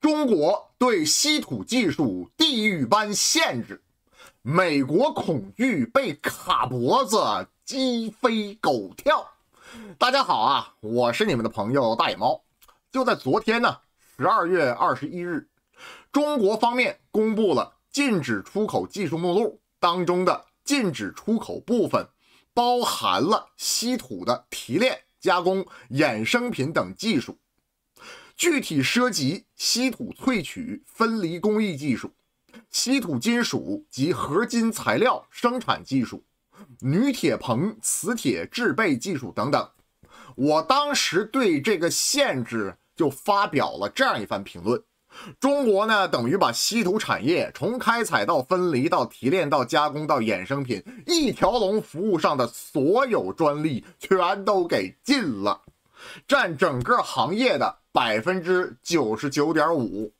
中国对稀土技术地狱般限制，美国恐惧被卡脖子，鸡飞狗跳。大家好啊，我是你们的朋友大野猫。就在昨天呢，十二月二十一日，中国方面公布了禁止出口技术目录，当中的禁止出口部分包含了稀土的提炼、加工、衍生品等技术。具体涉及稀土萃取分离工艺技术、稀土金属及合金材料生产技术、钕铁硼磁铁制备技术等等。我当时对这个限制就发表了这样一番评论：中国呢，等于把稀土产业从开采到分离到提炼到加工到衍生品一条龙服务上的所有专利全都给禁了。占整个行业的百分之九十九点五，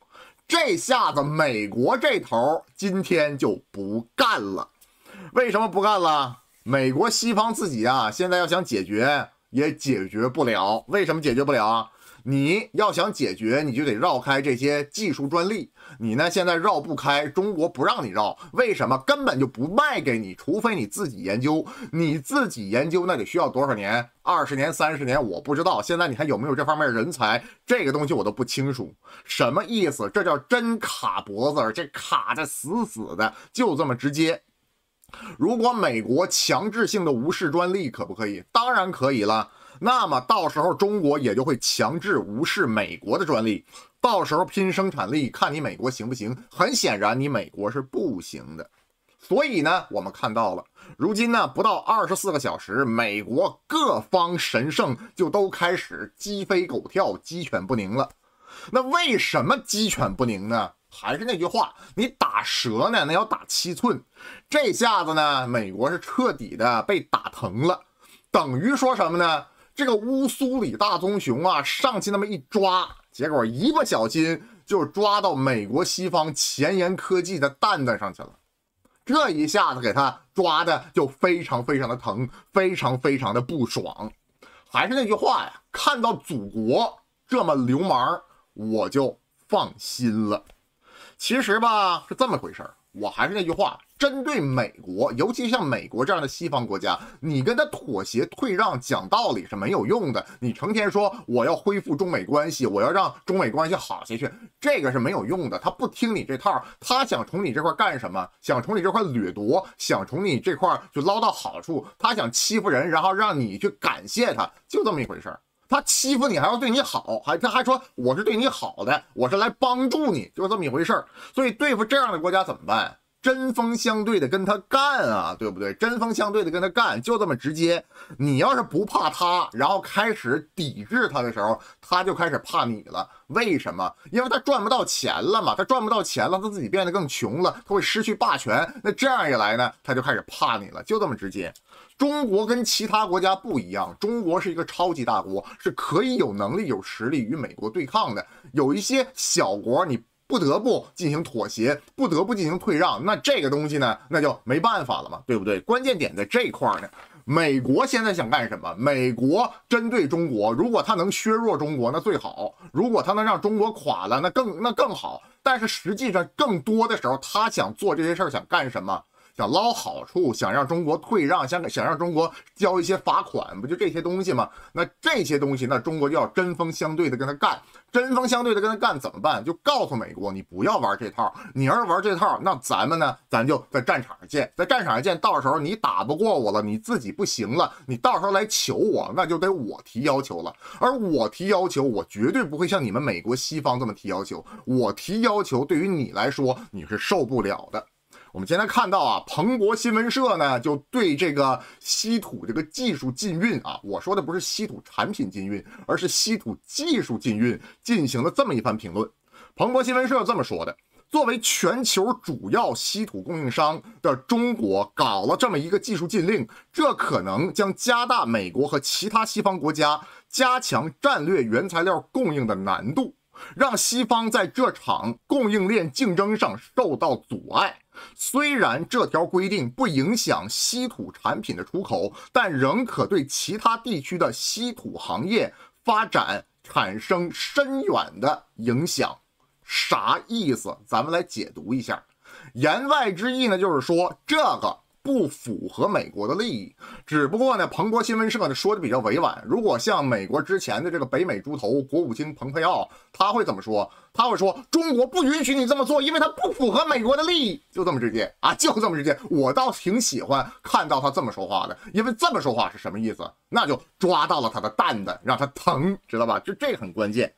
这下子美国这头今天就不干了。为什么不干了？美国西方自己啊，现在要想解决也解决不了。为什么解决不了？你要想解决，你就得绕开这些技术专利。你呢，现在绕不开，中国不让你绕，为什么？根本就不卖给你，除非你自己研究。你自己研究那得需要多少年？二十年、三十年，我不知道。现在你还有没有这方面人才？这个东西我都不清楚，什么意思？这叫真卡脖子，这卡的死死的，就这么直接。如果美国强制性的无视专利，可不可以？当然可以了。那么到时候中国也就会强制无视美国的专利，到时候拼生产力，看你美国行不行？很显然，你美国是不行的。所以呢，我们看到了，如今呢，不到二十四个小时，美国各方神圣就都开始鸡飞狗跳、鸡犬不宁了。那为什么鸡犬不宁呢？还是那句话，你打折呢，那要打七寸。这下子呢，美国是彻底的被打疼了，等于说什么呢？这个乌苏里大棕熊啊，上去那么一抓，结果一不小心就抓到美国西方前沿科技的蛋蛋上去了，这一下子给他抓的就非常非常的疼，非常非常的不爽。还是那句话呀，看到祖国这么流氓，我就放心了。其实吧，是这么回事儿。我还是那句话，针对美国，尤其像美国这样的西方国家，你跟他妥协退让讲道理是没有用的。你成天说我要恢复中美关系，我要让中美关系好下去，这个是没有用的。他不听你这套，他想从你这块干什么？想从你这块掠夺，想从你这块就捞到好处。他想欺负人，然后让你去感谢他，就这么一回事儿。他欺负你还要对你好，还他还说我是对你好的，我是来帮助你，就是这么一回事儿。所以对付这样的国家怎么办？针锋相对的跟他干啊，对不对？针锋相对的跟他干，就这么直接。你要是不怕他，然后开始抵制他的时候，他就开始怕你了。为什么？因为他赚不到钱了嘛，他赚不到钱了，他自己变得更穷了，他会失去霸权。那这样一来呢，他就开始怕你了，就这么直接。中国跟其他国家不一样，中国是一个超级大国，是可以有能力、有实力与美国对抗的。有一些小国，你。不得不进行妥协，不得不进行退让，那这个东西呢，那就没办法了嘛，对不对？关键点在这块儿呢。美国现在想干什么？美国针对中国，如果他能削弱中国，那最好；如果他能让中国垮了，那更那更好。但是实际上，更多的时候，他想做这些事儿，想干什么？想捞好处，想让中国退让，想想让中国交一些罚款，不就这些东西吗？那这些东西，那中国就要针锋相对的跟他干。针锋相对的跟他干怎么办？就告诉美国，你不要玩这套，你要是玩这套，那咱们呢，咱就在战场上见。在战场上见，到时候你打不过我了，你自己不行了，你到时候来求我，那就得我提要求了。而我提要求，我绝对不会像你们美国西方这么提要求。我提要求，对于你来说，你是受不了的。我们今天看到啊，彭博新闻社呢就对这个稀土这个技术禁运啊，我说的不是稀土产品禁运，而是稀土技术禁运进行了这么一番评论。彭博新闻社这么说的：作为全球主要稀土供应商的中国搞了这么一个技术禁令，这可能将加大美国和其他西方国家加强战略原材料供应的难度。让西方在这场供应链竞争上受到阻碍。虽然这条规定不影响稀土产品的出口，但仍可对其他地区的稀土行业发展产生深远的影响。啥意思？咱们来解读一下。言外之意呢，就是说这个。不符合美国的利益，只不过呢，彭博新闻社呢说的比较委婉。如果像美国之前的这个北美猪头国务卿蓬佩奥，他会怎么说？他会说：“中国不允许你这么做，因为它不符合美国的利益。”就这么直接啊，就这么直接。我倒挺喜欢看到他这么说话的，因为这么说话是什么意思？那就抓到了他的蛋蛋，让他疼，知道吧？就这很关键。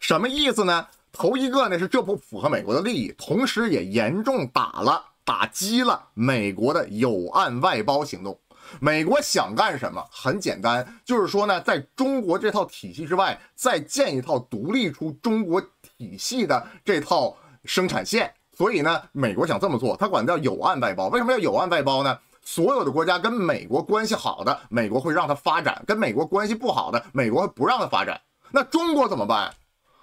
什么意思呢？头一个呢是这不符合美国的利益，同时也严重打了。打击了美国的有岸外包行动。美国想干什么？很简单，就是说呢，在中国这套体系之外，再建一套独立出中国体系的这套生产线。所以呢，美国想这么做，他管叫有岸外包。为什么要有岸外包呢？所有的国家跟美国关系好的，美国会让他发展；跟美国关系不好的，美国会不让他发展。那中国怎么办？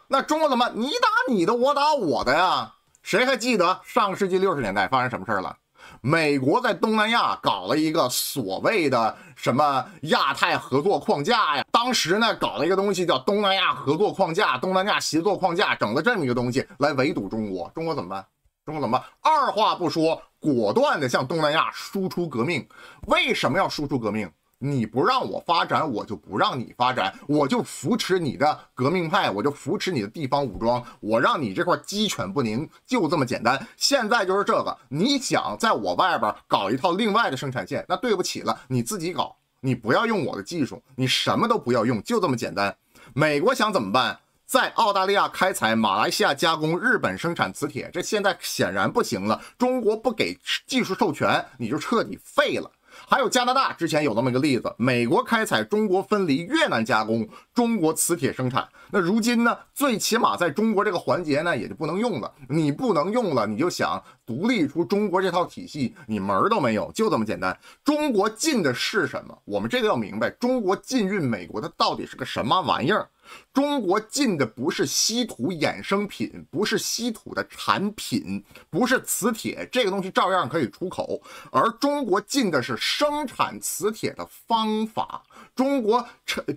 那中国怎么？你打你的，我打我的呀。谁还记得上世纪六十年代发生什么事儿了？美国在东南亚搞了一个所谓的什么亚太合作框架呀？当时呢搞了一个东西叫东南亚合作框架、东南亚协作框架，整了这么一个东西来围堵中国。中国怎么办？中国怎么办？二话不说，果断的向东南亚输出革命。为什么要输出革命？你不让我发展，我就不让你发展，我就扶持你的革命派，我就扶持你的地方武装，我让你这块鸡犬不宁，就这么简单。现在就是这个，你想在我外边搞一套另外的生产线，那对不起了，你自己搞，你不要用我的技术，你什么都不要用，就这么简单。美国想怎么办？在澳大利亚开采，马来西亚加工，日本生产磁铁，这现在显然不行了。中国不给技术授权，你就彻底废了。还有加拿大之前有那么一个例子：美国开采，中国分离，越南加工，中国磁铁生产。那如今呢？最起码在中国这个环节呢，也就不能用了。你不能用了，你就想独立出中国这套体系，你门儿都没有，就这么简单。中国禁的是什么？我们这个要明白，中国禁运美国它到底是个什么玩意儿。中国进的不是稀土衍生品，不是稀土的产品，不是磁铁，这个东西照样可以出口。而中国进的是生产磁铁的方法，中国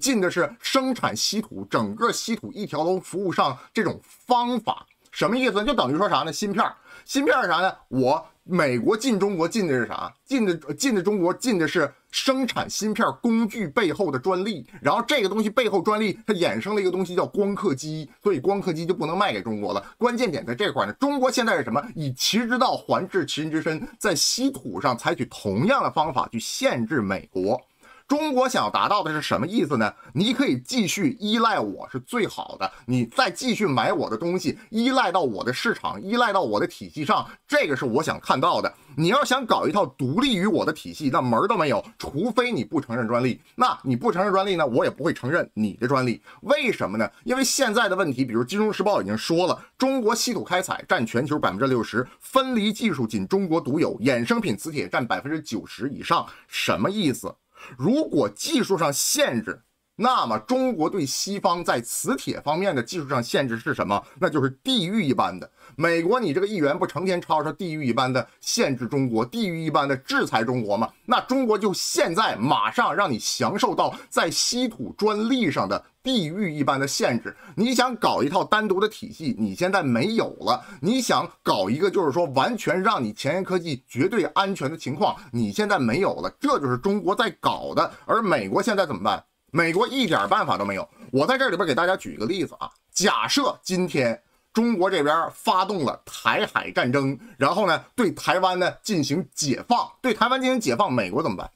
进的是生产稀土整个稀土一条龙服务上这种方法，什么意思？就等于说啥呢？芯片，芯片是啥呢？我。美国进中国进的是啥？进的进的中国进的是生产芯片工具背后的专利。然后这个东西背后专利，它衍生了一个东西叫光刻机，所以光刻机就不能卖给中国了。关键点在这块儿呢。中国现在是什么？以其之道还治其人之身，在稀土上采取同样的方法去限制美国。中国想要达到的是什么意思呢？你可以继续依赖我是最好的，你再继续买我的东西，依赖到我的市场，依赖到我的体系上，这个是我想看到的。你要想搞一套独立于我的体系，那门儿都没有，除非你不承认专利。那你不承认专利呢，我也不会承认你的专利。为什么呢？因为现在的问题，比如《金融时报》已经说了，中国稀土开采占全球百分之六十，分离技术仅中国独有，衍生品磁铁占百分之九十以上，什么意思？如果技术上限制。那么，中国对西方在磁铁方面的技术上限制是什么？那就是地狱一般的。美国，你这个议员不成天吵吵地狱一般的限制中国，地狱一般的制裁中国吗？那中国就现在马上让你享受到在稀土专利上的地狱一般的限制。你想搞一套单独的体系，你现在没有了；你想搞一个就是说完全让你前沿科技绝对安全的情况，你现在没有了。这就是中国在搞的，而美国现在怎么办？美国一点办法都没有。我在这里边给大家举一个例子啊，假设今天中国这边发动了台海战争，然后呢，对台湾呢进行解放，对台湾进行解放，美国怎么办？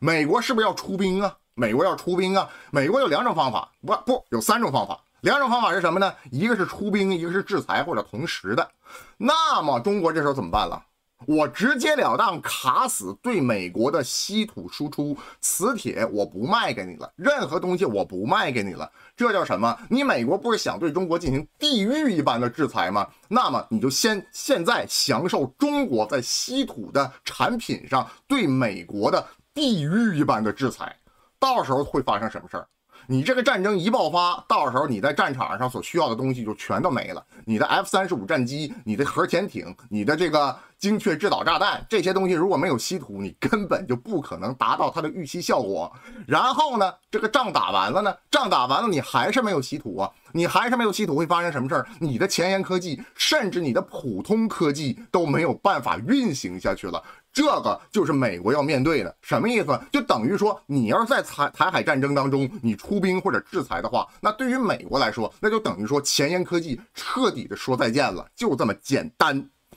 美国是不是要出兵啊？美国要出兵啊？美国有两种方法，不不，有三种方法。两种方法是什么呢？一个是出兵，一个是制裁或者同时的。那么中国这时候怎么办了？我直截了当卡死对美国的稀土输出，磁铁我不卖给你了，任何东西我不卖给你了。这叫什么？你美国不是想对中国进行地狱一般的制裁吗？那么你就先现在享受中国在稀土的产品上对美国的地狱一般的制裁，到时候会发生什么事儿？你这个战争一爆发，到时候你在战场上所需要的东西就全都没了。你的 F 三十五战机、你的核潜艇、你的这个精确制导炸弹这些东西，如果没有稀土，你根本就不可能达到它的预期效果。然后呢，这个仗打完了呢，仗打完了你还是没有稀土啊，你还是没有稀土，会发生什么事儿？你的前沿科技，甚至你的普通科技都没有办法运行下去了。这个就是美国要面对的，什么意思？就等于说，你要是在台台海战争当中，你出兵或者制裁的话，那对于美国来说，那就等于说前沿科技彻底的说再见了，就这么简单，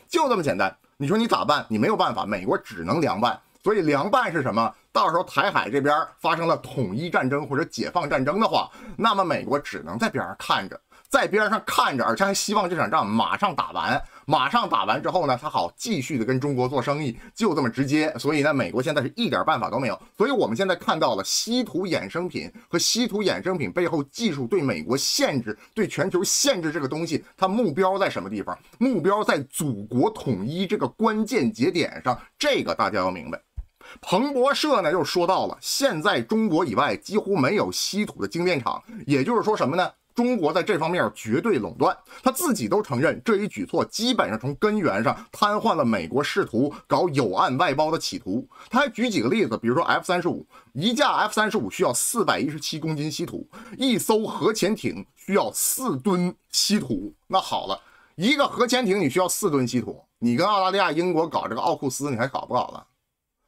就这么简单。你说你咋办？你没有办法，美国只能凉拌。所以凉拌是什么？到时候台海这边发生了统一战争或者解放战争的话，那么美国只能在边上看着，在边上看着，而且还希望这场仗马上打完。马上打完之后呢，他好继续的跟中国做生意，就这么直接。所以呢，美国现在是一点办法都没有。所以我们现在看到了稀土衍生品和稀土衍生品背后技术对美国限制、对全球限制这个东西，它目标在什么地方？目标在祖国统一这个关键节点上。这个大家要明白。彭博社呢又说到了，现在中国以外几乎没有稀土的精炼厂，也就是说什么呢？中国在这方面绝对垄断，他自己都承认这一举措基本上从根源上瘫痪了美国试图搞有案外包的企图。他还举几个例子，比如说 F 三十五，一架 F 三十五需要四百一十七公斤稀土，一艘核潜艇需要四吨稀土。那好了，一个核潜艇你需要四吨稀土，你跟澳大利亚、英国搞这个奥库斯，你还搞不搞了？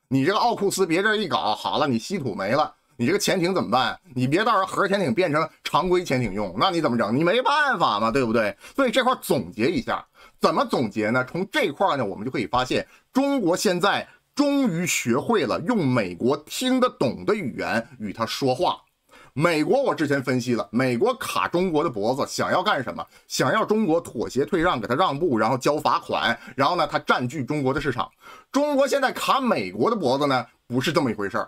你这个奥库斯别这一搞好了，你稀土没了。你这个潜艇怎么办？你别到时候核潜艇变成常规潜艇用，那你怎么整？你没办法嘛，对不对？所以这块总结一下，怎么总结呢？从这块呢，我们就可以发现，中国现在终于学会了用美国听得懂的语言与他说话。美国我之前分析了，美国卡中国的脖子，想要干什么？想要中国妥协退让，给他让步，然后交罚款，然后呢，他占据中国的市场。中国现在卡美国的脖子呢，不是这么一回事儿。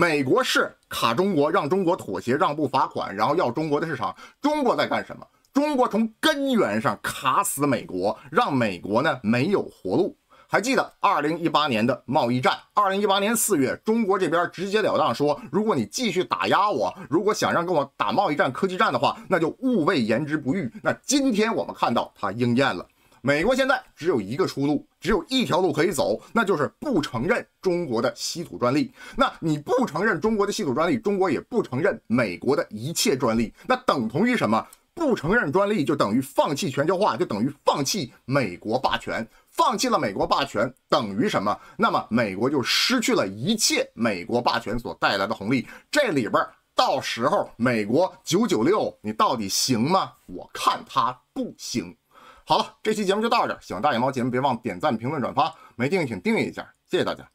美国是卡中国，让中国妥协让步罚款，然后要中国的市场。中国在干什么？中国从根源上卡死美国，让美国呢没有活路。还记得二零一八年的贸易战？二零一八年四月，中国这边直截了当说，如果你继续打压我，如果想让跟我打贸易战、科技战的话，那就勿谓言之不预。那今天我们看到它应验了。美国现在只有一个出路，只有一条路可以走，那就是不承认中国的稀土专利。那你不承认中国的稀土专利，中国也不承认美国的一切专利。那等同于什么？不承认专利就等于放弃全球化，就等于放弃美国霸权。放弃了美国霸权等于什么？那么美国就失去了一切美国霸权所带来的红利。这里边到时候美国九九六，你到底行吗？我看他不行。好了，这期节目就到这儿。喜欢大眼猫节目，别忘点赞、评论、转发。没订阅请订阅一下，谢谢大家。